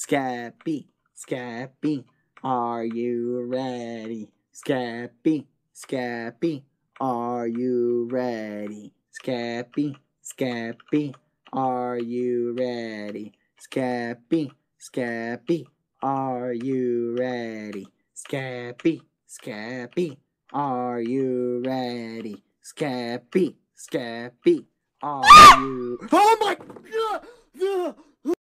Scappy, Scappy, are you ready? Scappy, Scappy, are you ready? Scappy, Scappy, are you ready? Scappy, Scappy, are you ready? Scappy, Scappy, are you ready? Scappy, Scappy, are you? Oh my god!